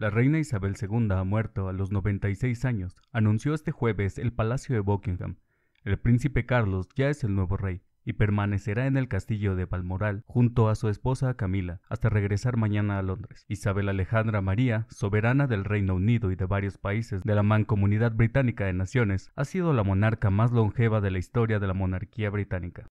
La reina Isabel II ha muerto a los 96 años, anunció este jueves el Palacio de Buckingham. El príncipe Carlos ya es el nuevo rey y permanecerá en el castillo de Balmoral junto a su esposa Camila hasta regresar mañana a Londres. Isabel Alejandra María, soberana del Reino Unido y de varios países de la Mancomunidad Británica de Naciones, ha sido la monarca más longeva de la historia de la monarquía británica.